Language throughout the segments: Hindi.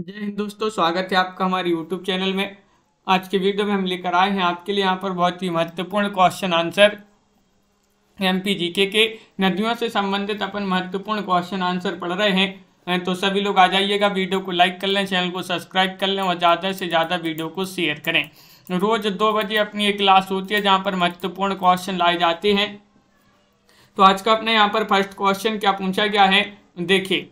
जय हिंद दोस्तों स्वागत है आपका हमारे यूट्यूब चैनल में आज के वीडियो में हम लेकर आए हैं आपके लिए यहाँ पर बहुत ही महत्वपूर्ण question answer M P G K के नदियों से संबंधित अपन महत्वपूर्ण क्वेश्चन आंसर पढ़ रहे हैं तो सभी लोग आ जाइएगा वीडियो को लाइक कर लें चैनल को सब्सक्राइब कर लें और ज़्यादा से ज़्यादा वीडियो को शेयर करें रोज़ दो बजे अपनी एक क्लास होती है जहाँ पर महत्वपूर्ण क्वेश्चन लाए जाते हैं तो आज का अपने यहाँ पर फर्स्ट क्वेश्चन क्या पूछा गया है देखिए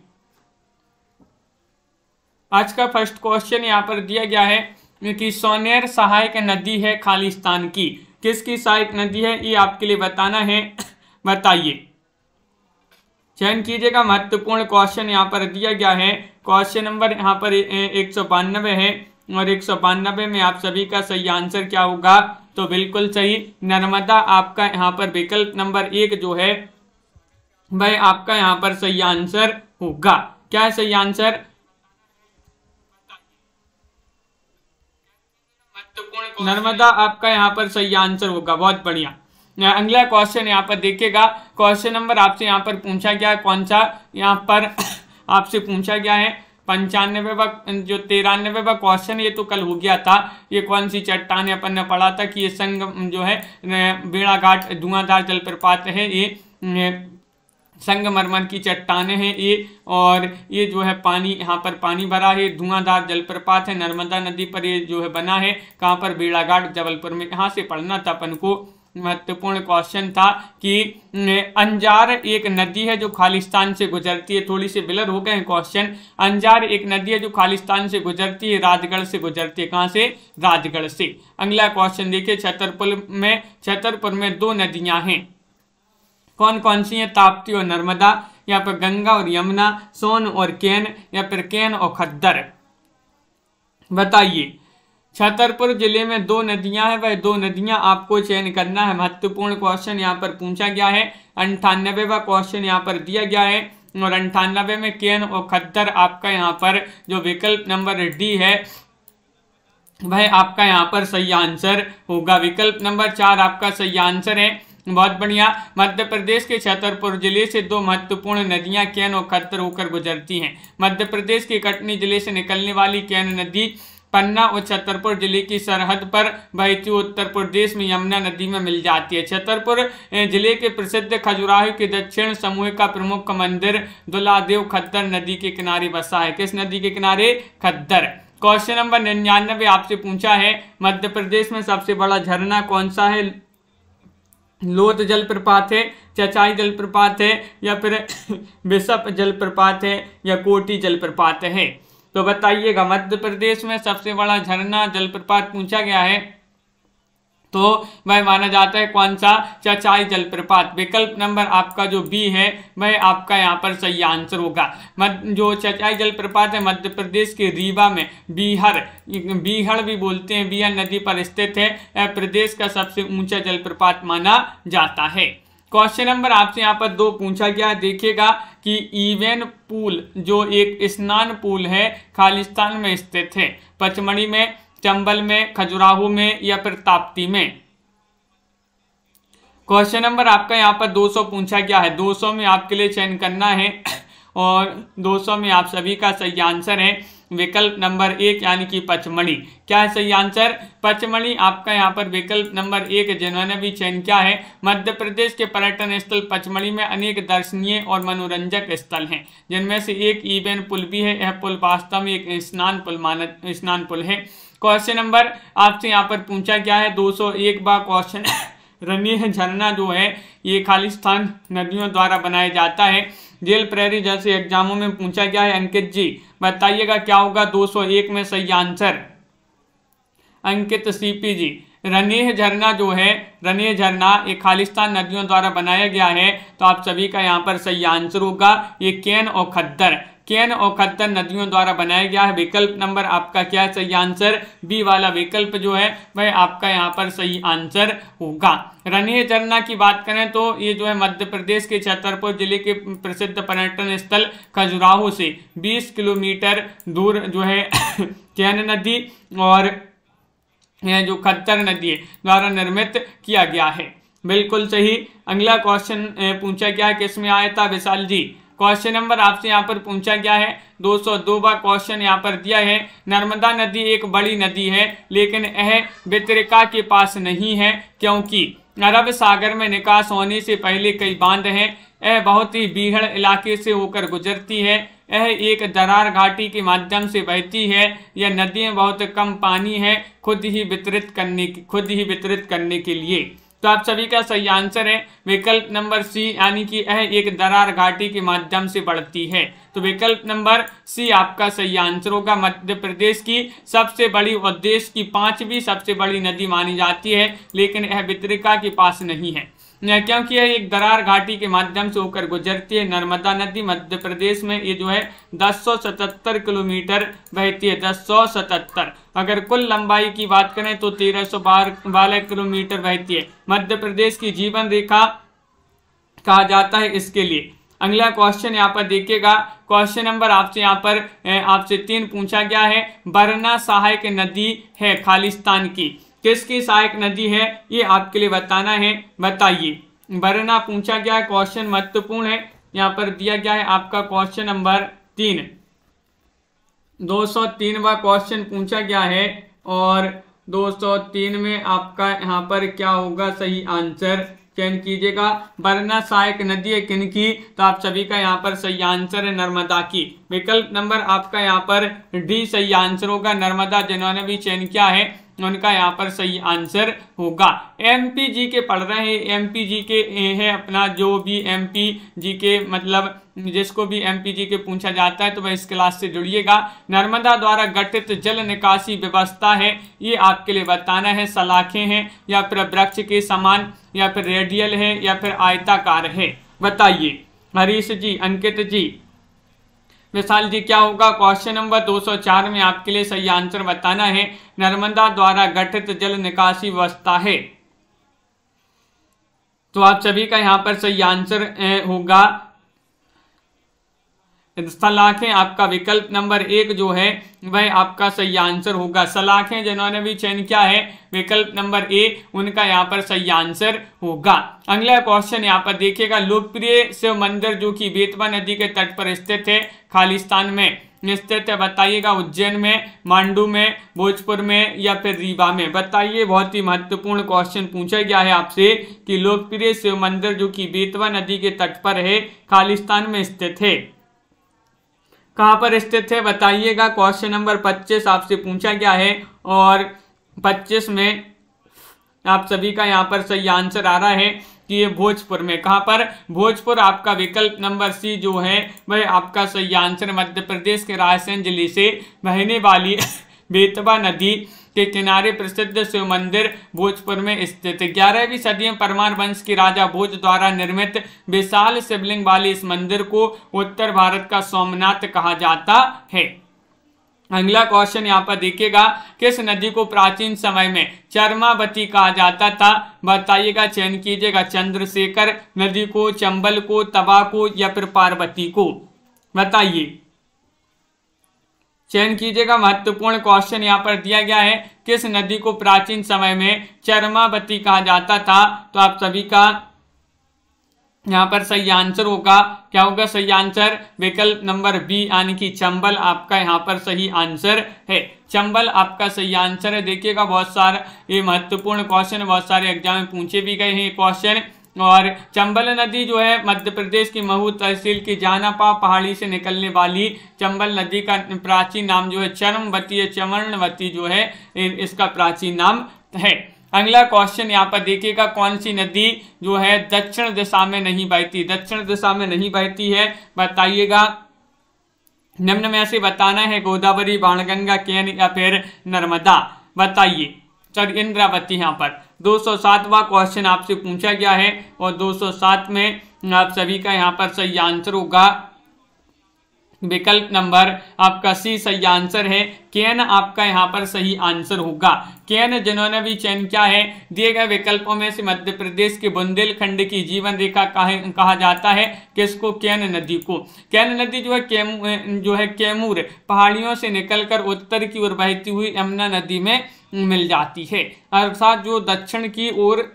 आज का फर्स्ट क्वेश्चन यहाँ पर दिया गया है कि सोनेर सहायक नदी है खालिस्तान की किसकी सहायक नदी है ये आपके लिए बताना है बताइए चयन कीजिएगा महत्वपूर्ण क्वेश्चन यहाँ पर दिया गया है क्वेश्चन नंबर यहाँ पर एक सौ बानवे है और एक सौ बानबे में आप सभी का सही आंसर क्या होगा तो बिल्कुल सही नर्मदा आपका यहाँ पर विकल्प नंबर एक जो है वह आपका यहाँ पर सही आंसर होगा क्या सही आंसर नर्मदा आपका यहाँ पर सही आंसर होगा बहुत बढ़िया अगला क्वेश्चन यहाँ पर देखिएगा क्वेश्चन नंबर आपसे यहाँ पर पूछा गया है कौन सा यहाँ पर आपसे पूछा गया है पंचानवे व जो तिरानवे व क्वेश्चन ये तो कल हो गया था ये कौन सी चट्टान अपन ने पढ़ा था कि ये संग जो है बेड़ाघाट धुआंधार जलप्रपात है ये संगमरमर की चट्टाने हैं ये और ये जो है पानी यहाँ पर पानी भरा है धुआंधार जलप्रपात है नर्मदा नदी पर ये जो है बना है कहाँ पर बेड़ाघाट जबलपुर में यहाँ से पढ़ना था अपन को महत्वपूर्ण क्वेश्चन था कि अंजार एक नदी है जो खालिस्तान से गुजरती है थोड़ी सी बिलर हो गए हैं क्वेश्चन अंजार एक नदी है जो खालिस्तान से गुजरती है राजगढ़ से गुजरती है कहाँ से राजगढ़ से अगला क्वेश्चन देखिए छतरपुर में छतरपुर में दो नदियां हैं कौन कौन सी हैं ताप्ती और नर्मदा या फिर गंगा और यमुना सोन और केन या फिर केन और खद्दर बताइए छतरपुर जिले में दो नदियां हैं वह दो नदियां आपको चयन करना है महत्वपूर्ण क्वेश्चन यहाँ पर पूछा गया है का क्वेश्चन यहाँ पर दिया गया है और अंठानबे में केन और खद्दर आपका यहाँ पर जो विकल्प नंबर डी है वह आपका यहाँ पर सही आंसर होगा विकल्प नंबर चार आपका सही आंसर है बहुत बढ़िया मध्य प्रदेश के छतरपुर जिले से दो महत्वपूर्ण नदियां कैन और खतर होकर गुजरती हैं मध्य प्रदेश के कटनी जिले से निकलने वाली कैन नदी पन्ना और छतरपुर जिले की सरहद पर बहती उत्तर प्रदेश में यमुना नदी में मिल जाती है छतरपुर जिले के प्रसिद्ध खजुराहो के दक्षिण समूह का प्रमुख मंदिर दुलादेव खद्दर नदी के किनारे बसा है किस नदी के किनारे खद्दर क्वेश्चन नंबर निन्यानवे आपसे पूछा है मध्य प्रदेश में सबसे बड़ा झरना कौन सा है लोध जलप्रपात है चचाई जलप्रपात है या फिर बिशप जलप्रपात है या कोटी जलप्रपात है तो बताइएगा मध्य प्रदेश में सबसे बड़ा झरना जलप्रपात पूछा गया है तो वह माना जाता है कौन सा चचाई जलप्रपात विकल्प नंबर आपका जो बी है वह आपका यहाँ पर सही आंसर होगा मध्य जो चचाई जलप्रपात है मध्य प्रदेश के रीवा में बीहर बीहर भी बोलते हैं बीहर नदी पर स्थित है प्रदेश का सबसे ऊंचा जलप्रपात माना जाता है क्वेश्चन नंबर आपसे यहाँ पर दो पूछा गया देखिएगा कि इवेन पूल जो एक स्नान पूल है खालिस्तान में स्थित है पचमढ़ी में चंबल में खजुराहो में या फिर ताप्ती में क्वेश्चन नंबर आपका यहाँ पर 200 पूछा गया है 200 में आपके लिए चयन करना है और 200 में आप सभी का सही आंसर है विकल्प नंबर एक यानी कि पचमढ़ी क्या है सही आंसर पचमढ़ी आपका यहाँ पर विकल्प नंबर एक जिन्होंने भी चयन किया है मध्य प्रदेश के पर्यटन स्थल पचमढ़ी में अनेक दर्शनीय और मनोरंजक स्थल हैं जिनमें से एक ईबेन पुल भी है यह पुल वास्तव में एक स्नान पुल मान स्नान पुल है क्वेश्चन नंबर आपसे यहाँ पर पूछा गया है दो सौ एक बार क्वेश्चन रनिय झरना जो है ये खालिस्तान नदियों द्वारा बनाया जाता है जेल प्रेरी जैसे एग्जामों में पूछा गया है अंकित जी बताइएगा क्या होगा 201 में सही आंसर अंकित सीपी जी रनेह झरना जो है रनेह झरना ये खालिस्तान नदियों द्वारा बनाया गया है तो आप सभी का यहाँ पर सही आंसर होगा ये केन और खद्दर केन और खत्तर नदियों द्वारा बनाया गया है विकल्प नंबर आपका क्या है सही आंसर बी वाला विकल्प जो है वह आपका यहाँ पर सही आंसर होगा रनिये झरना की बात करें तो ये जो है मध्य प्रदेश के छतरपुर जिले के प्रसिद्ध पर्यटन स्थल खजुराहो से 20 किलोमीटर दूर जो है कैन नदी और यह जो खत्तर नदी है द्वारा निर्मित किया गया है बिल्कुल सही अगला क्वेश्चन पूछा गया किसमें आया था विशाल जी क्वेश्चन नंबर आपसे यहाँ पर पूछा गया है 202 बार क्वेश्चन यहाँ पर दिया है नर्मदा नदी एक बड़ी नदी है लेकिन यह व्यतिरिका के पास नहीं है क्योंकि अरब सागर में निकास होने से पहले कई बांध हैं यह बहुत ही बीहड़ इलाके से होकर गुजरती है यह एक दरार घाटी के माध्यम से बहती है यह नदियाँ बहुत कम पानी है खुद ही वितरित करने खुद ही वितरित करने के लिए तो आप सभी का सही आंसर है विकल्प नंबर सी यानी कि यह एक दरार घाटी के माध्यम से बढ़ती है तो विकल्प नंबर सी आपका सही आंसर होगा मध्य प्रदेश की सबसे बड़ी और देश की पांचवी सबसे बड़ी नदी मानी जाती है लेकिन यह वितरिका के पास नहीं है क्योंकि यह एक दरार घाटी के माध्यम से होकर गुजरती है नर्मदा नदी मध्य प्रदेश में ये जो है 1077 किलोमीटर बहती है 1077 अगर कुल लंबाई की बात करें तो तेरह सौ बारह किलोमीटर बहती है मध्य प्रदेश की जीवन रेखा कहा जाता है इसके लिए अगला क्वेश्चन यहाँ पर देखिएगा क्वेश्चन नंबर आपसे यहाँ पर आपसे तीन पूछा गया है बरना सहायक नदी है खालिस्तान की किसकी सहायक नदी है ये आपके लिए बताना है बताइए वरना पूछा गया है क्वेश्चन महत्वपूर्ण है यहाँ पर दिया गया है आपका क्वेश्चन नंबर तीन व क्वेश्चन पूछा गया है और 203 में आपका यहाँ पर क्या होगा सही आंसर चयन कीजिएगा वरना सहायक नदी है किन की तो आप सभी का यहाँ पर सही आंसर है नर्मदा की विकल्प नंबर आपका यहाँ पर डी सही आंसर होगा नर्मदा जिन्होंने भी चयन किया है उनका यहाँ पर सही आंसर होगा जी के पढ़ रहे हैं जी के है अपना जो भी जी के मतलब जिसको भी जी के पूछा जाता है तो वह इस क्लास से जुड़िएगा नर्मदा द्वारा गठित जल निकासी व्यवस्था है ये आपके लिए बताना है सलाखें हैं या फिर वृक्ष के समान या फिर रेडियल है या फिर आयताकार है बताइए हरीश जी अंकित जी विशाल जी क्या होगा क्वेश्चन नंबर 204 में आपके लिए सही आंसर बताना है नर्मदा द्वारा गठित जल निकासी व्यवस्था है तो आप सभी का यहाँ पर सही आंसर होगा सलाखें आपका विकल्प नंबर एक जो है वह आपका सही आंसर होगा सलाखें जिन्होंने भी चयन किया है विकल्प नंबर ए उनका यहाँ पर सही आंसर होगा अगला क्वेश्चन यहाँ पर देखिएगा लोकप्रिय शिव मंदिर जो कि बेतवा नदी के तट पर स्थित है खालिस्तान में स्थित है बताइएगा उज्जैन में मांडू में भोजपुर में या फिर रीवा में बताइए बहुत ही महत्वपूर्ण क्वेश्चन पूछा गया है आपसे कि लोकप्रिय शिव मंदिर जो कि बेतवा नदी के तट पर है खालिस्तान में स्थित है कहाँ पर स्थित है बताइएगा क्वेश्चन नंबर पच्चीस आपसे पूछा गया है और पच्चीस में आप सभी का यहाँ पर सही आंसर आ रहा है कि ये भोजपुर में कहाँ पर भोजपुर आपका विकल्प नंबर सी जो है वह आपका सही आंसर मध्य प्रदेश के रायसेन जिले से बहने वाली बेतवा नदी के किनारे प्रसिद्ध शिव मंदिर भोजपुर में स्थित ग्यारहवीं सदी में परमार वंश के राजा भोज द्वारा निर्मित विशाल शिवलिंग वाले इस मंदिर को उत्तर भारत का सोमनाथ कहा जाता है अगला क्वेश्चन यहाँ पर देखिएगा किस नदी को प्राचीन समय में चरमावती कहा जाता था बताइएगा चयन कीजिएगा चंद्रशेखर नदी को चंबल को तवा को या फिर पार्वती को बताइए चयन कीजिएगा महत्वपूर्ण क्वेश्चन यहाँ पर दिया गया है किस नदी को प्राचीन समय में चरमावती कहा जाता था तो आप सभी का यहाँ पर सही आंसर होगा क्या होगा सही आंसर विकल्प नंबर बी यानी कि चंबल आपका यहाँ पर सही आंसर है चंबल आपका सही आंसर है देखिएगा बहुत सारे ये महत्वपूर्ण क्वेश्चन बहुत सारे एग्जाम में पूछे भी गए हैं क्वेश्चन और चंबल नदी जो है मध्य प्रदेश की महू तहसील की जानापा पहाड़ी से निकलने वाली चंबल नदी का प्राचीन नाम जो है चरमवती है चमरणवती जो है इसका प्राचीन नाम है अगला क्वेश्चन यहाँ पर देखिएगा कौन सी नदी जो है दक्षिण दिशा में नहीं बहती दक्षिण दिशा में नहीं बहती है बताइएगा निम्न में से बताना है गोदावरी बाणगंगा केन या फिर नर्मदा बताइए सॉरी इंद्रावती यहाँ पर 207वां क्वेश्चन आपसे पूछा गया है और 207 में आप सभी का यहाँ पर सही आंसर होगा विकल्प नंबर आपका सी सही आंसर है केन आपका यहाँ पर सही आंसर होगा केन जिन्होंने भी चयन क्या है दिए गए विकल्पों में से मध्य प्रदेश के बुंदेलखंड की जीवन रेखा कहा जाता है किसको केन नदी को केन नदी जो है केम जो है कैमूर पहाड़ियों से निकलकर उत्तर की ओर बहती हुई यमुना नदी में मिल जाती है अर्थात जो दक्षिण की ओर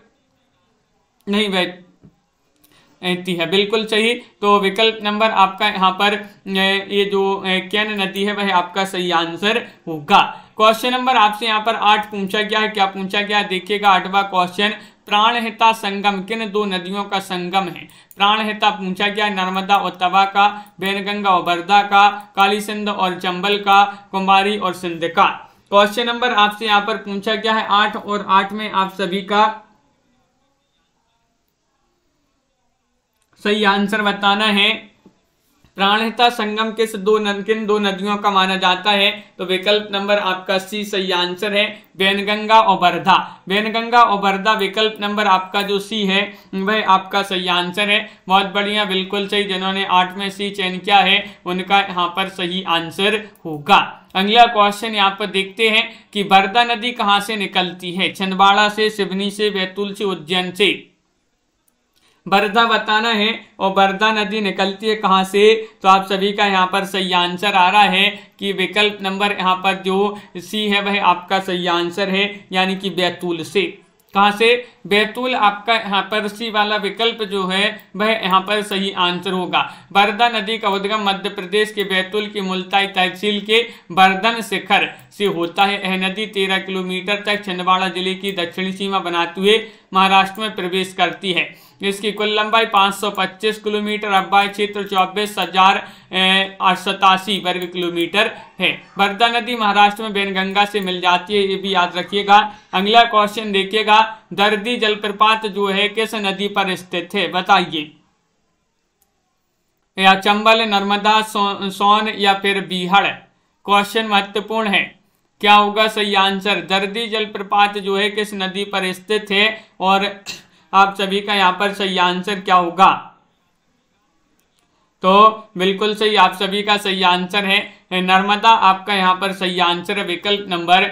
नहीं बह ती है बिल्कुल सही तो विकल्प नंबर आपका यहाँ पर ये जो कैन नदी है वह आपका सही आंसर होगा क्वेश्चन नंबर आपसे यहाँ पर आठ पूछा गया है क्या पूछा गया देखिएगा आठवां क्वेश्चन प्राणहिता संगम किन दो नदियों का संगम है प्राणहिता पूछा गया नर्मदा और तवा का बैनगंगा और बरदा का कालीसिंध और चंबल का कुमारी और सिंध का क्वेश्चन नंबर आपसे यहां पर पूछा गया है आठ और आठ में आप सभी का सही आंसर बताना है प्राणहिता संगम किस दो नद किन दो नदियों का माना जाता है तो विकल्प नंबर आपका सी सही आंसर है बैनगंगा और बर्धा बैनगंगा और बर्धा विकल्प नंबर आपका जो सी है वह आपका सही आंसर है बहुत बढ़िया बिल्कुल सही जिन्होंने आठ में सी चयन किया है उनका यहाँ पर सही आंसर होगा अगला क्वेश्चन यहाँ पर देखते हैं कि बर्धा नदी कहाँ से निकलती है छिंदवाड़ा से सिवनी से बैतूल से उज्जैन से बरदा बताना है और बरदा नदी निकलती है कहाँ से तो आप सभी का यहाँ पर सही आंसर आ रहा है कि विकल्प नंबर यहाँ पर जो सी है वह आपका सही आंसर है यानी कि बैतूल से कहाँ से बैतूल आपका यहाँ पर सी वाला विकल्प जो है वह यहाँ पर सही आंसर होगा बरदा नदी का उद्गम मध्य प्रदेश के बैतूल की मुल्ताई तहसील के बर्दन शिखर से होता है यह नदी तेरह किलोमीटर तक छिंदवाड़ा जिले की दक्षिणी सीमा बनाते हुए महाराष्ट्र में प्रवेश करती है जिसकी कुल लंबाई 525 किलोमीटर अब्बाई क्षेत्र चौबीस हजार वर्ग किलोमीटर है वर्धा नदी महाराष्ट्र में बैनगंगा से मिल जाती है ये भी याद रखिएगा अगला क्वेश्चन देखिएगा दर्दी जलप्रपात जो है किस नदी पर स्थित है बताइए या चंबल नर्मदा सोन सोन या फिर बीहड़ क्वेश्चन महत्वपूर्ण है क्या होगा सही आंसर दर्दी जलप्रपात जो है किस नदी पर स्थित है और आप सभी का यहाँ पर सही आंसर क्या होगा तो बिल्कुल सही आप सभी का सही आंसर है नर्मदा आपका यहाँ पर सही आंसर है विकल्प नंबर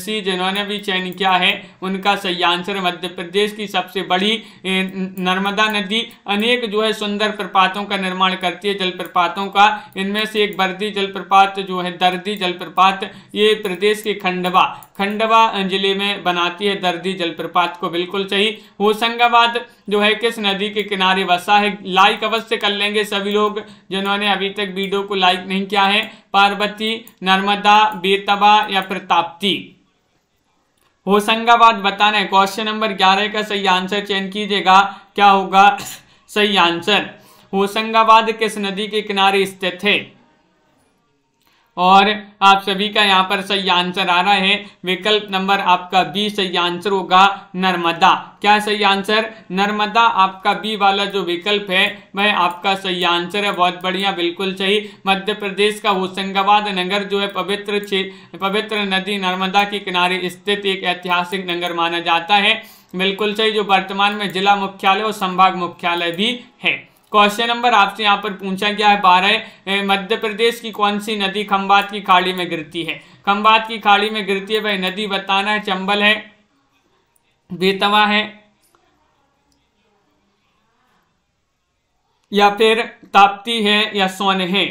सी जिन्होंने भी चयन किया है उनका सही आंसर मध्य प्रदेश की सबसे बड़ी नर्मदा नदी अनेक जो है सुंदर प्रपातों का निर्माण करती है जलप्रपातों का इनमें से एक बर्दी जलप्रपात जो है दर्दी जलप्रपात ये प्रदेश के खंडवा खंडवा जिले में बनाती है दर्दी जलप्रपात को बिल्कुल सही होशंगाबाद जो है किस नदी के किनारे बसा है लाइक अवश्य कर लेंगे सभी लोग जिन्होंने अभी तक वीडियो को लाइक नहीं किया है पार्वती नर्मदा बीरतबा या प्रताप्ती होशंगाबाद बताना है क्वेश्चन नंबर ग्यारह का सही आंसर चयन कीजिएगा क्या होगा सही आंसर होशंगाबाद किस नदी के किनारे स्थित है और आप सभी का यहाँ पर सही आंसर आ रहा है विकल्प नंबर आपका बी सही आंसर होगा नर्मदा क्या सही आंसर नर्मदा आपका बी वाला जो विकल्प है वह आपका सही आंसर है बहुत बढ़िया बिल्कुल सही मध्य प्रदेश का होशंगाबाद नगर जो है पवित्र पवित्र नदी नर्मदा के किनारे स्थित एक ऐतिहासिक नगर माना जाता है बिल्कुल सही जो वर्तमान में जिला मुख्यालय और संभाग मुख्यालय भी है क्वेश्चन नंबर आपसे यहाँ पर पूछा गया है बारह मध्य प्रदेश की कौन सी नदी खम्बात की खाड़ी में गिरती है खम्बात की खाड़ी में गिरती है भाई नदी बताना है चंबल है बेतवा है या फिर ताप्ती है या सोन है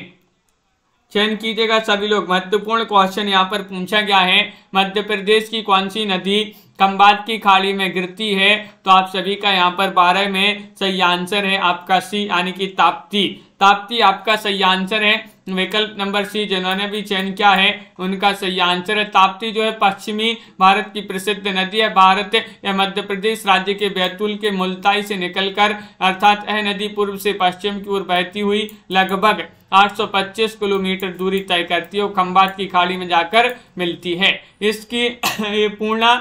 चयन कीजिएगा सभी लोग महत्वपूर्ण क्वेश्चन यहाँ पर पूछा गया है मध्य प्रदेश की कौन सी नदी कम्बाद की खाड़ी में गिरती है तो आप सभी का यहाँ पर बारह में सही आंसर है आपका सी यानी कि ताप्ती ताप्ती आपका सही आंसर है विकल्प नंबर सी जिन्होंने भी चयन किया है उनका सही आंसर है ताप्ती जो है पश्चिमी भारत की प्रसिद्ध नदी है भारत या मध्य प्रदेश राज्य के बैतूल के मुल्ताई से निकलकर अर्थात यह नदी पूर्व से पश्चिम की ओर बहती हुई लगभग 825 किलोमीटर दूरी तय करती है और खम्बात की खाड़ी में जाकर मिलती है इसकी ये पूर्णा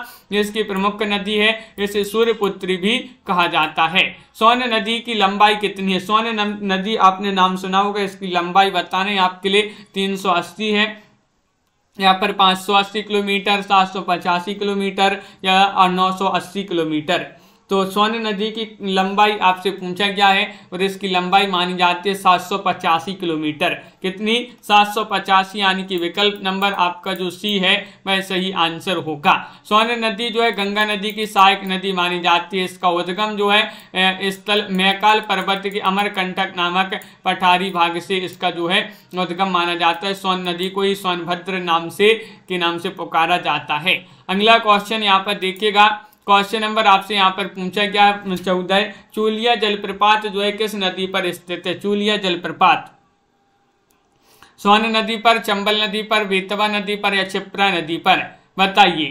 इसकी प्रमुख नदी है इसे सूर्यपुत्री भी कहा जाता है सोन नदी की लंबाई कितनी है सोन नदी आपने नाम सुना होगा इसकी लंबाई बताने आपके लिए 380 है यहाँ पर 580 किलोमीटर सात किलोमीटर या नौ किलोमीटर तो सोन नदी की लंबाई आपसे पूछा गया है और इसकी लंबाई मानी जाती है सात किलोमीटर कितनी सात यानी कि विकल्प नंबर आपका जो सी है वह सही आंसर होगा सोन नदी जो है गंगा नदी की सहायक नदी मानी जाती है इसका उद्गम जो है स्थल मैकाल पर्वत के अमरकंटक नामक पठारी भाग से इसका जो है उद्गम माना जाता है सोन नदी को ही सोनभद्र नाम से के नाम से पुकारा जाता है अगला क्वेश्चन यहाँ पर देखिएगा क्वेश्चन नंबर आपसे यहाँ पर पूछा गया चौदह चूलिया जलप्रपात जो है किस नदी पर स्थित है चूलिया जलप्रपात सोन नदी पर चंबल नदी पर बेतवा नदी पर या छिप्रा नदी पर बताइए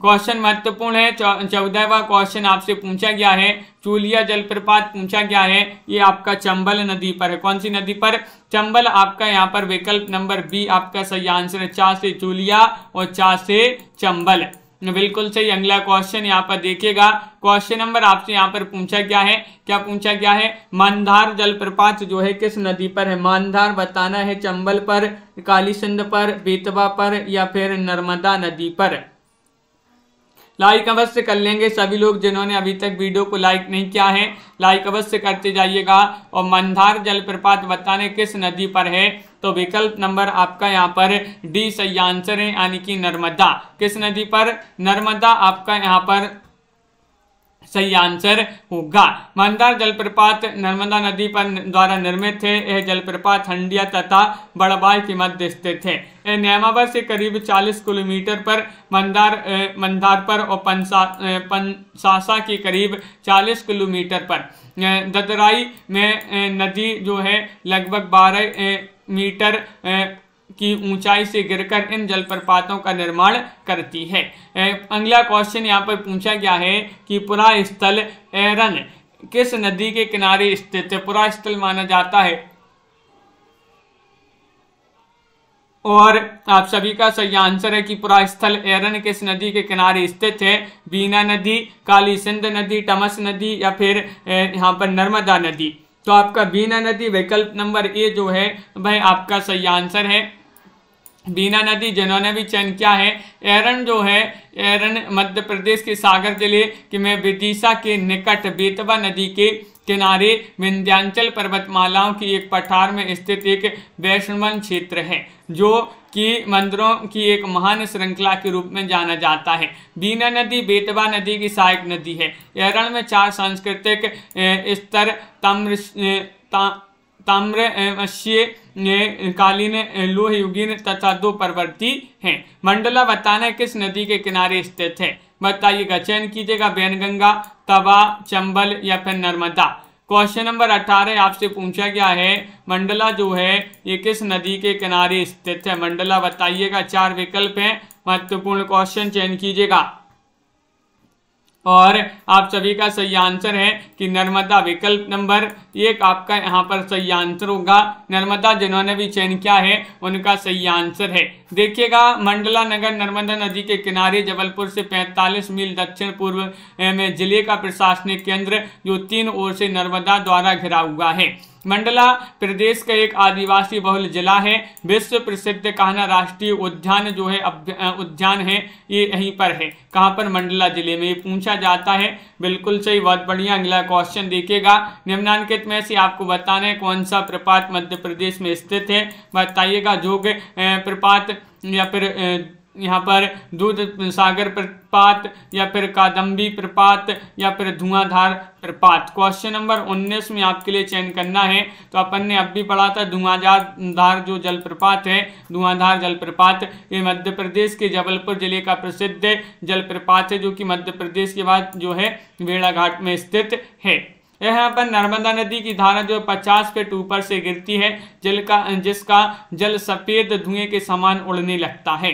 क्वेश्चन महत्वपूर्ण है चौदहवा क्वेश्चन आपसे पूछा गया है चूलिया जलप्रपात पूछा गया है ये आपका चंबल नदी पर है कौन सी नदी पर चंबल आपका यहाँ पर विकल्प नंबर बी आपका सही आंसर है चार से चूलिया और चार से चंबल बिल्कुल सही अगला क्वेश्चन यहाँ पर देखिएगा क्वेश्चन नंबर आपसे यहाँ पर पूछा गया है क्या पूछा गया है मानधार जलप्रपात जो है किस नदी पर है मानधार बताना है चंबल पर कालीसिंध पर बेतवा पर या फिर नर्मदा नदी पर लाइक अवश्य कर लेंगे सभी लोग जिन्होंने अभी तक वीडियो को लाइक नहीं किया है लाइक अवश्य करते जाइएगा और मंदार जलप्रपात बताने किस नदी पर है तो विकल्प नंबर आपका यहाँ पर डी सही आंसर है यानी कि नर्मदा किस नदी पर नर्मदा आपका यहाँ पर सही आंसर होगा मंदार जलप्रपात नर्मदा नदी पर द्वारा निर्मित थे यह जलप्रपात हंडिया तथा बड़बाई के मध्य स्थित है यह नैमावर से करीब 40 किलोमीटर पर मंदार मंदार पर और पंसा पंसासा के करीब 40 किलोमीटर पर ददराई में नदी जो है लगभग 12 मीटर की ऊंचाई से गिरकर इन जलप्रपातों का निर्माण करती है अगला क्वेश्चन यहाँ पर पूछा गया है कि पुरा स्थल एरन किस नदी के किनारे स्थित पुरा स्थल माना जाता है और आप सभी का सही आंसर है कि पुरा स्थल एरन किस नदी के किनारे स्थित है बीना नदी काली सिंध नदी टमस नदी या फिर यहाँ पर नर्मदा नदी तो आपका बीना नदी विकल्प नंबर ए जो है भाई आपका सही आंसर है बीना नदी जिन्होंने भी चयन किया है एरन जो है एरन मध्य प्रदेश के सागर जिले कि मैं विदिशा के निकट बेतवा नदी के किनारे विंध्यांचल पर्वतमालाओं की एक पठार में स्थित एक वैष्णवन क्षेत्र है जो की मंदिरों की एक महान श्रृंखला के रूप में जाना जाता है बीना नदी बेतवा नदी की सहायक नदी है एरण में चार सांस्कृतिक स्तर तम्र ताम्र कालीन लोह युगीन तथा दो पर्वती हैं मंडला बताना किस नदी के किनारे स्थित है बताइएगा चयन कीजिएगा बैनगंगा तवा चंबल या फिर नर्मदा क्वेश्चन नंबर अट्ठारह आपसे पूछा गया है मंडला जो है ये किस नदी के किनारे स्थित है मंडला बताइएगा चार विकल्प हैं महत्वपूर्ण क्वेश्चन चयन कीजिएगा और आप सभी का सही आंसर है कि नर्मदा विकल्प नंबर एक आपका यहाँ पर सही आंसर होगा नर्मदा जिन्होंने भी चयन किया है उनका सही आंसर है देखिएगा मंडला नगर नर्मदा नदी के किनारे जबलपुर से 45 मील दक्षिण पूर्व में जिले का प्रशासनिक केंद्र जो तीन ओर से नर्मदा द्वारा घिरा हुआ है मंडला प्रदेश का एक आदिवासी बहुल जिला है विश्व प्रसिद्ध कहना राष्ट्रीय उद्यान जो है उद्यान है ये यहीं पर है कहाँ पर मंडला जिले में ये पूछा जाता है बिल्कुल सही बहुत बढ़िया अगला क्वेश्चन देखिएगा निम्नांकित में से आपको बताना है कौन सा प्रपात मध्य प्रदेश में स्थित है बताइएगा जोग प्रपात या फिर यहाँ पर दूध सागर प्रपात या फिर कादम्बी प्रपात या फिर धुआंधार प्रपात क्वेश्चन नंबर 19 में आपके लिए चयन करना है तो अपन ने अब भी पढ़ा था धुआंधार धार जो जलप्रपात है धुआंधार जलप्रपात ये मध्य प्रदेश के जबलपुर जिले का प्रसिद्ध जलप्रपात है जो कि मध्य प्रदेश के बाद जो है वेड़ाघाट में स्थित है यहाँ पर नर्मदा नदी की धारा जो 50 फीट ऊपर से गिरती है जल का जिसका जल सफ़ेद धुएं के समान उड़ने लगता है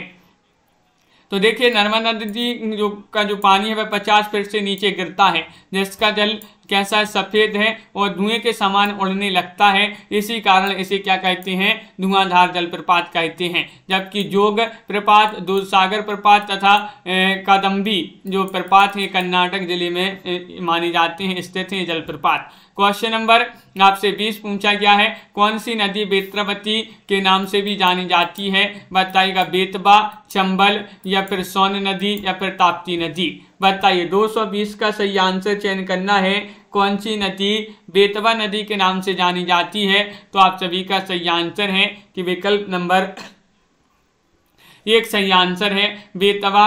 तो देखिए नर्मदा नदी जो का जो पानी है वह पचास फीट से नीचे गिरता है जिसका जल कैसा है सफ़ेद है और धुएं के समान उड़ने लगता है इसी कारण इसे क्या कहते हैं धुआंधार जलप्रपात कहते हैं जबकि जोग प्रपात दूधसागर प्रपात तथा कादम्बी जो प्रपात है कर्नाटक जिले में माने जाते हैं स्थित हैं जलप्रपात क्वेश्चन नंबर आपसे बीस पूछा गया है कौन सी नदी बेत्रवती के नाम से भी जानी जाती है बताइएगा बेतबा चंबल या फिर सोन नदी या फिर ताप्ती नदी बताइए 220 का सही आंसर चयन करना है कौन सी नदी बेतवा नदी के नाम से जानी जाती है तो आप सभी का सही आंसर है कि विकल्प नंबर एक सही आंसर है बेतवा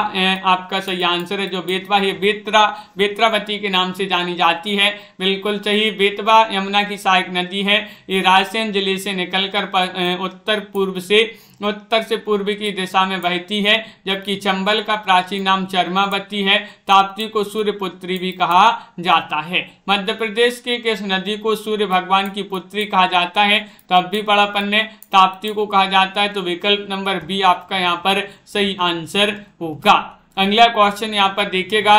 आपका सही आंसर है जो बेतवा है बेतरा बेतरावती के नाम से जानी जाती है बिल्कुल सही बेतवा यमुना की सहायक नदी है ये रायसेन जिले से निकलकर उत्तर पूर्व से उत्तर से पूर्व की दिशा में बहती है जबकि चंबल का प्राचीन नाम चरमावती है ताप्ती को सूर्यपुत्री भी कहा जाता है मध्य प्रदेश के किस नदी को सूर्य भगवान की पुत्री कहा जाता है तो अब भी पड़ा पन्ने ताप्ती को कहा जाता है तो विकल्प नंबर बी आपका यहाँ पर सही आंसर होगा अगला क्वेश्चन यहाँ पर देखिएगा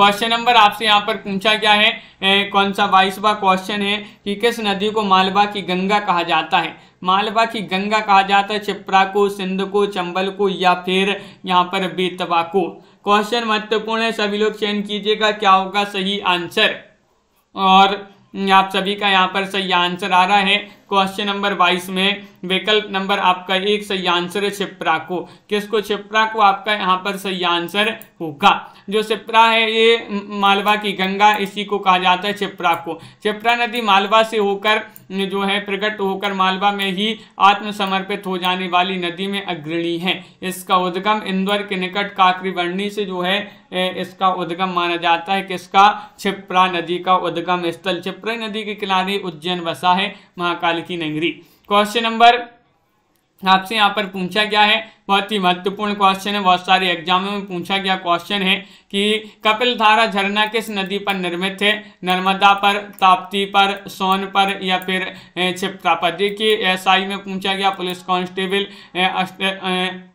क्वेश्चन नंबर आपसे यहाँ पर पूछा गया है ए, कौन सा बाईसवा क्वेश्चन है कि किस नदी को मालवा की गंगा कहा जाता है मालवा की गंगा कहा जाता है छिप्रा को सिंध को चंबल को या फिर यहाँ पर बेतवा को क्वेश्चन महत्वपूर्ण है सभी लोग चयन कीजिएगा क्या होगा सही आंसर और हम्म, आप सभी का यहाँ पर सही आंसर आ रहा है क्वेश्चन नंबर बाईस में विकल्प नंबर आपका एक सही आंसर है छिप्रा को किसको छिप्रा को आपका यहाँ पर सही आंसर होगा जो छिप्रा है ये मालवा की गंगा इसी को कहा जाता है छिप्रा को छिप्रा नदी मालवा से होकर जो है प्रकट होकर मालवा में ही आत्मसमर्पित हो जाने वाली नदी में अग्रणी है इसका उद्गम इंदौर के निकट काकरीवर्णी से जो है इसका उद्गम माना जाता है किसका छिप्रा नदी का उद्गम स्थल छिप्रा नदी के किनारे उज्जैन बसा है महाकाल की नगरी क्वेश्चन नंबर आपसे यहाँ पर पूछा गया है बहुत ही महत्वपूर्ण क्वेश्चन है बहुत सारे एग्जामों में पूछा गया क्वेश्चन है कि कपिलधारा झरना किस नदी पर निर्मित है नर्मदा पर ताप्ती पर सोन पर या फिर छिप्रा पर देखिए एसआई में पूछा गया पुलिस कांस्टेबल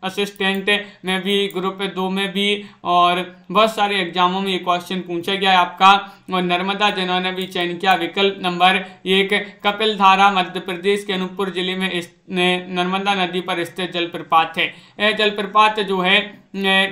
असिस्टेंट में भी ग्रुप दो में भी और बहुत सारे एग्जामों में ये क्वेश्चन पूछा गया है आपका और नर्मदा जिन्होंने भी चयन किया विकल्प नंबर एक कपिलधारा मध्य प्रदेश के अनूपपुर जिले में नर्मदा नदी पर स्थित जलप्रपात है जलप्रपात जो है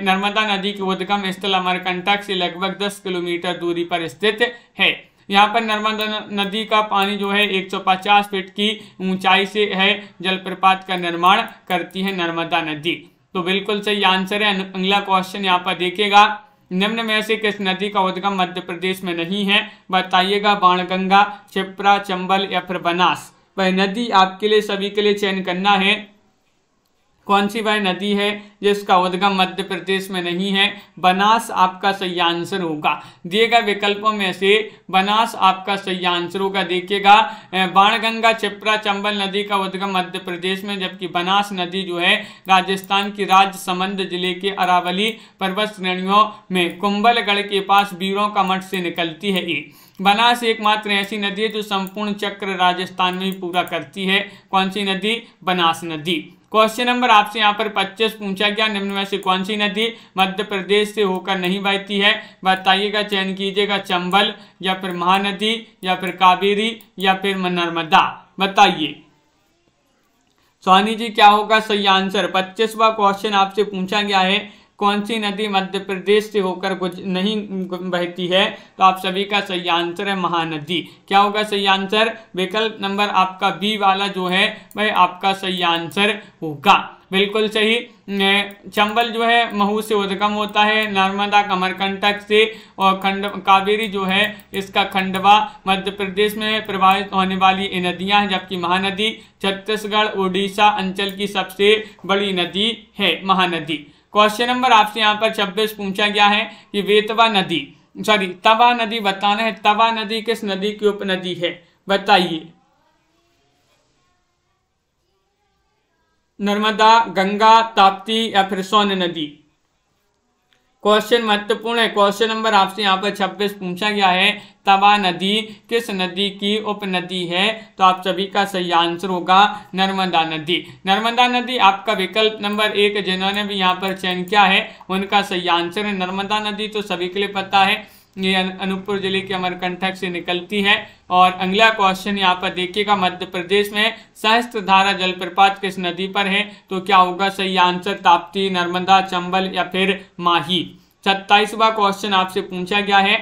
नर्मदा नदी के उद्गम स्थल अमरकंटक से लगभग दस किलोमीटर दूरी पर स्थित है यहाँ पर नर्मदा नदी का पानी जो है 150 फीट की ऊंचाई से है जलप्रपात का निर्माण करती है नर्मदा नदी तो बिल्कुल सही आंसर है अगला क्वेश्चन यहाँ पर देखिएगा निम्न में से किस नदी का उद्गम मध्य प्रदेश में नहीं है बताइएगा बाणगंगा छिप्रा चंबल या फिर बनास वह नदी आपके लिए सभी के लिए चयन करना है कौन सी वह नदी है जिसका उद्गम मध्य प्रदेश में नहीं है बनास आपका सही आंसर होगा दिए गए विकल्पों में से बनास आपका सही आंसर होगा देखिएगा बाणगंगा छिप्रा चंबल नदी का उद्गम मध्य प्रदेश में जबकि बनास नदी जो है राजस्थान की राजसमंद जिले के अरावली पर्वत श्रेणियों में कुंभलगढ़ के पास बीरों का मठ से निकलती है ये बनास एकमात्र ऐसी नदी है जो संपूर्ण चक्र राजस्थान में पूरा करती है कौन सी नदी बनास नदी क्वेश्चन नंबर आपसे यहाँ पर पच्चीस पूछा गया निम्न में से कौन सी नदी मध्य प्रदेश से होकर नहीं बहती है बताइएगा चयन कीजिएगा चंबल या फिर महानदी या फिर कावेरी या फिर नर्मदा बताइए सोनी जी क्या होगा सही आंसर पच्चीसवा क्वेश्चन आपसे पूछा गया है कौन सी नदी मध्य प्रदेश से होकर गुज नहीं बहती है तो आप सभी का सही आंसर है महानदी क्या होगा सही आंसर विकल्प नंबर आपका बी वाला जो है वह आपका सही आंसर होगा बिल्कुल सही चंबल जो है महू से उद्गम होता है नर्मदा कमरकंटक से और खंड कावेरी जो है इसका खंडवा मध्य प्रदेश में प्रभावित होने वाली ये नदियाँ हैं जबकि महानदी छत्तीसगढ़ उड़ीसा अंचल की सबसे बड़ी नदी है महानदी क्वेश्चन नंबर आपसे यहाँ पर छब्बीस पूछा गया है कि वेतवा नदी सॉरी तवा नदी बताना है तवा नदी किस नदी की उपनदी है बताइए नर्मदा गंगा ताप्ती या फिर सोन नदी क्वेश्चन महत्वपूर्ण है क्वेश्चन नंबर आपसे यहाँ पर 26 पूछा गया है तवा नदी किस नदी की उपनदी है तो आप सभी का सही आंसर होगा नर्मदा नदी नर्मदा नदी आपका विकल्प नंबर एक जिन्होंने भी यहाँ पर चयन किया है उनका सही आंसर है नर्मदा नदी तो सभी के लिए पता है ये अनूपपुर जिले के अमरकंठक से निकलती है और अगला क्वेश्चन यहाँ पर देखिएगा मध्य प्रदेश में सहस्त्र धारा जलप्रपात किस नदी पर है तो क्या होगा सही आंसर ताप्ती नर्मदा चंबल या फिर माही सत्ताईसवा क्वेश्चन आपसे पूछा गया है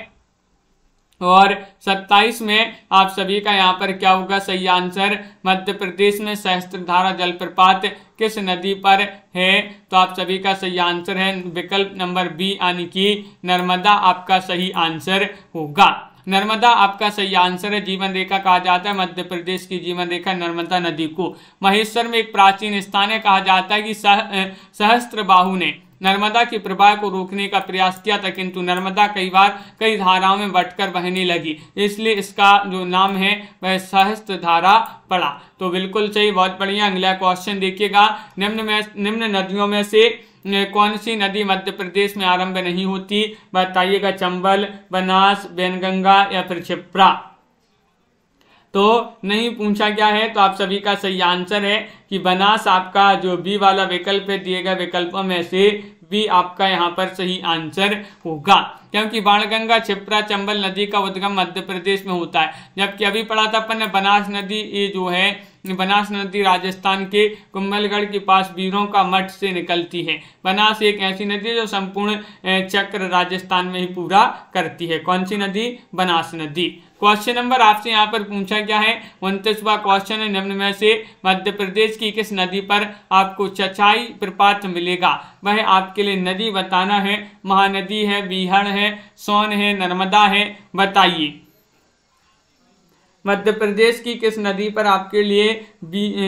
और 27 में आप सभी का यहाँ पर क्या होगा सही आंसर मध्य प्रदेश में सहस्त्रधारा जलप्रपात किस नदी पर है तो आप सभी का सही आंसर है विकल्प नंबर बी यानी कि नर्मदा आपका सही आंसर होगा नर्मदा आपका सही आंसर है जीवन रेखा कहा जाता है मध्य प्रदेश की जीवन रेखा नर्मदा नदी को महेश्वर में एक प्राचीन स्थान है कहा जाता है कि सह, सहस्त्र बाहु ने नर्मदा की प्रवाह को रोकने का प्रयास किया था किंतु नर्मदा कई बार कई धाराओं में बटकर बहने लगी इसलिए इसका जो नाम है वह सहस्त्र धारा पड़ा तो बिल्कुल सही बहुत बढ़िया अगला क्वेश्चन देखिएगा निम्न में निम्न नदियों में से कौन सी नदी मध्य प्रदेश में आरंभ नहीं होती बताइएगा चंबल बनास बैनगंगा या फिर छिप्रा तो नहीं पूछा गया है तो आप सभी का सही आंसर है कि बनास आपका जो बी वाला विकल्प है दिए गए विकल्पों में से बी आपका यहाँ पर सही आंसर होगा क्योंकि बाणगंगा छिप्रा चंबल नदी का उद्गम मध्य प्रदेश में होता है जबकि अभी पढ़ा था अपन ने बनास नदी ये जो है बनास नदी राजस्थान के कुंभलगढ़ के पास वीरों का मठ से निकलती है बनास एक ऐसी नदी है जो संपूर्ण चक्र राजस्थान में ही पूरा करती है कौन सी नदी बनास नदी क्वेश्चन नंबर आपसे यहाँ पर पूछा गया है उनतीसवा क्वेश्चन है निम्न में से मध्य प्रदेश की किस नदी पर आपको चचाई प्रपात मिलेगा वह आपके लिए नदी बताना है महानदी है बीहड़ है सोन है नर्मदा है बताइए मध्य प्रदेश की किस नदी पर आपके लिए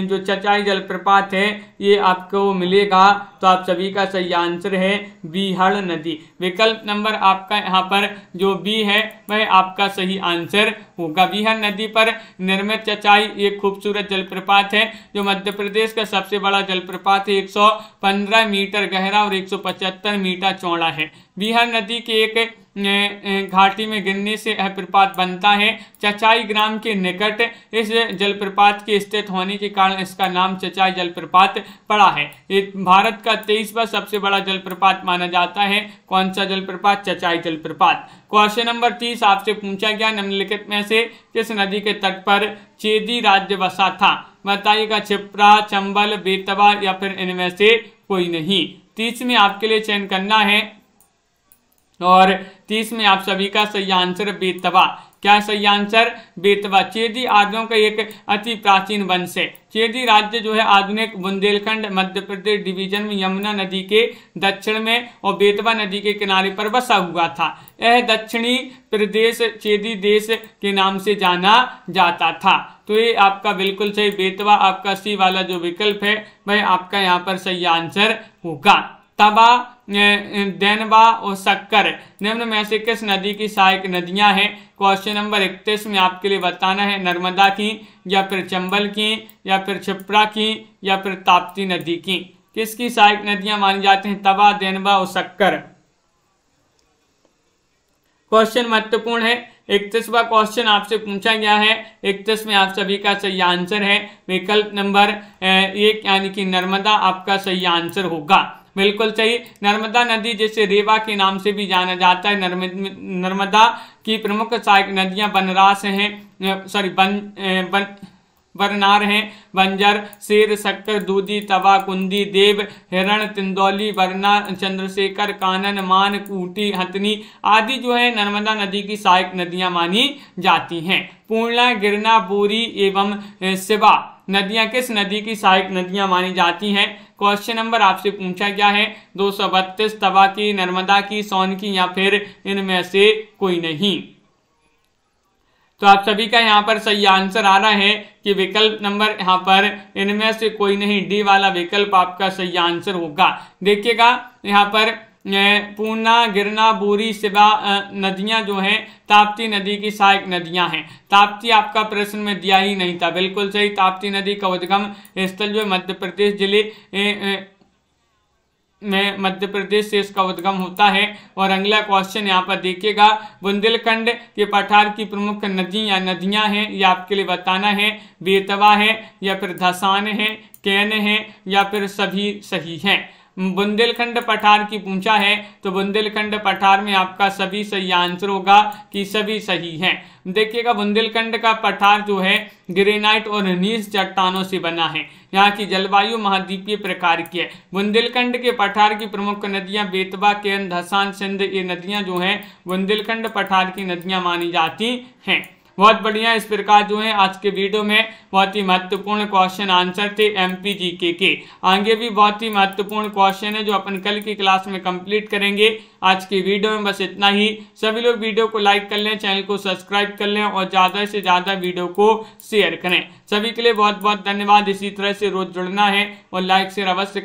जो चचाई जलप्रपात है ये आपको मिलेगा तो आप सभी का सही आंसर है बीहड़ नदी विकल्प नंबर आपका यहाँ पर जो बी है वह आपका सही आंसर होगा बीहड़ नदी पर निर्मित चचाई एक खूबसूरत जलप्रपात है जो मध्य प्रदेश का सबसे बड़ा जलप्रपात है 115 मीटर गहरा और एक मीटर चौड़ा है बीहड़ नदी के एक घाटी में गिरने से यह प्रपात बनता है चचाई ग्राम के निकट इस जलप्रपात के स्थित होने के कारण इसका नाम चचाई जलप्रपात पड़ा है ये भारत का तेईसवा सबसे बड़ा जलप्रपात माना जाता है कौन सा जलप्रपात चचाई जलप्रपात क्वेश्चन नंबर तीस आपसे पूछा गया निम्नलिखित में से किस नदी के तट पर चेदी राज्य बसा था बताइएगा छिप्रा चंबल बेतवा या फिर इनमें से कोई नहीं तीस में आपके लिए चयन करना है और तीस में आप सभी का सही आंसर बेतवा क्या सही आंसर बेतवा चेदी आदियों का एक अति प्राचीन वंश है चेदी राज्य जो है आधुनिक बुंदेलखंड मध्य प्रदेश डिवीजन में यमुना नदी के दक्षिण में और बेतवा नदी के किनारे पर बसा हुआ था यह दक्षिणी प्रदेश चेदी देश के नाम से जाना जाता था तो ये आपका बिल्कुल सही बेतवा आपका सी वाला जो विकल्प है वह आपका यहाँ पर सही आंसर होगा तबा देनवा और शक्कर निम्न में से किस नदी की सहायक नदियां हैं क्वेश्चन नंबर इकतीस में आपके लिए बताना है नर्मदा की या फिर चंबल की या फिर छिप्रा की या फिर ताप्ती नदी की किसकी सहायक नदियां मानी जाती हैं तवा देनवा और शक्कर क्वेश्चन महत्वपूर्ण है इकतीसवा क्वेश्चन आपसे पूछा गया है इकतीस में आप सभी का सही आंसर है विकल्प नंबर एक यानी कि नर्मदा आपका सही आंसर होगा बिल्कुल सही नर्मदा नदी जिसे रेवा के नाम से भी जाना जाता है नर्मदा की प्रमुख सहायक नदियां बनरास हैं सॉरी बन बन बरनार हैं बंजर शेर शक्कर दूधी तवा कुंदी देव हिरण तिंदौली बरना चंद्रशेखर कानन मान कूटी हथनी आदि जो है नर्मदा नदी की सहायक नदियां मानी जाती हैं पूर्णा गिरना बोरी एवं शिवा नदियां किस नदी की सहायक नदियां मानी जाती हैं क्वेश्चन नंबर आपसे पूछा गया है दो सौ बत्तीस तवा की नर्मदा की सोन की या फिर इनमें से कोई नहीं तो आप सभी का यहाँ पर सही आंसर आ रहा है कि विकल्प नंबर यहाँ पर इनमें से कोई नहीं डी वाला विकल्प आपका सही आंसर होगा देखिएगा यहाँ पर पूना गिरना बूरी सिवा नदियां जो हैं ताप्ती नदी की सहायक नदियां हैं ताप्ती आपका प्रश्न में दिया ही नहीं था बिल्कुल सही ताप्ती नदी का उद्गम स्थल जो मध्य प्रदेश जिले में मध्य प्रदेश से इसका उद्गम होता है और अगला क्वेश्चन यहाँ पर देखिएगा बुंदेलखंड के पठार की प्रमुख नदी या नदियाँ हैं ये आपके लिए बताना है बेतवा है या फिर धसान है कैन है या फिर सभी सही है बुंदेलखंड पठार की पूछा है तो बुंदेलखंड पठार में आपका सभी सही आंसर होगा कि सभी सही है देखिएगा बुंदेलखंड का पठार जो है ग्रेनाइट और नीस चट्टानों से बना है यहाँ की जलवायु महाद्वीपीय प्रकार की है बुंदेलखंड के पठार की प्रमुख नदियां बेतवा केन धसान सिंध ये नदियाँ जो हैं बुंदेलखंड पठार की नदियाँ मानी जाती हैं बहुत बढ़िया इस प्रकार जो है आज के वीडियो में बहुत ही महत्वपूर्ण क्वेश्चन आंसर थे एम पी जी के के आगे भी बहुत ही महत्वपूर्ण क्वेश्चन है जो अपन कल की क्लास में कंप्लीट करेंगे आज की वीडियो में बस इतना ही सभी लोग वीडियो को लाइक कर लें चैनल को सब्सक्राइब कर लें और ज़्यादा से ज़्यादा वीडियो को शेयर करें सभी के लिए बहुत बहुत धन्यवाद इसी तरह से रोज जुड़ना है और लाइक शेयर अवश्य